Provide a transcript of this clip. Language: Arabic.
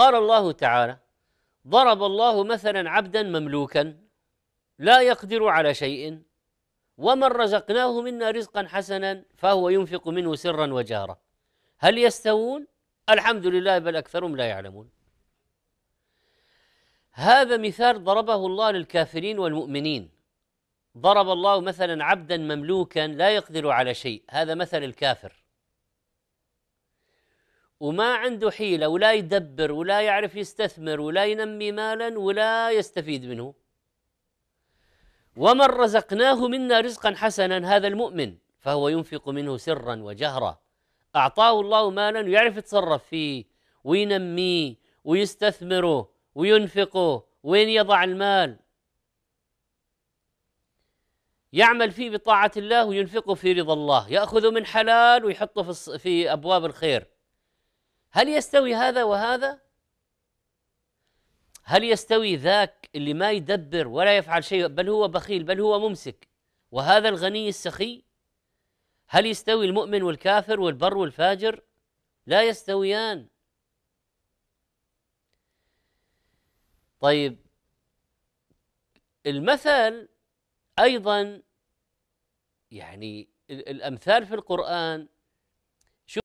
قال الله تعالى ضرب الله مثلا عبدا مملوكا لا يقدر على شيء ومن رزقناه منا رزقا حسنا فهو ينفق منه سرا وجهرا هل يستوون الحمد لله بل اكثرهم لا يعلمون هذا مثال ضربه الله للكافرين والمؤمنين ضرب الله مثلا عبدا مملوكا لا يقدر على شيء هذا مثل الكافر وما عنده حيله ولا يدبر ولا يعرف يستثمر ولا ينمي مالا ولا يستفيد منه ومن رزقناه منا رزقا حسنا هذا المؤمن فهو ينفق منه سرا وجهرا اعطاه الله مالا ويعرف يتصرف فيه وينميه ويستثمره وينفقه وين يضع المال يعمل فيه بطاعة الله وينفقه في رضا الله يأخذ من حلال ويحطه في أبواب الخير هل يستوي هذا وهذا؟ هل يستوي ذاك اللي ما يدبر ولا يفعل شيء بل هو بخيل بل هو ممسك وهذا الغني السخي؟ هل يستوي المؤمن والكافر والبر والفاجر؟ لا يستويان طيب المثل ايضا يعني الامثال في القران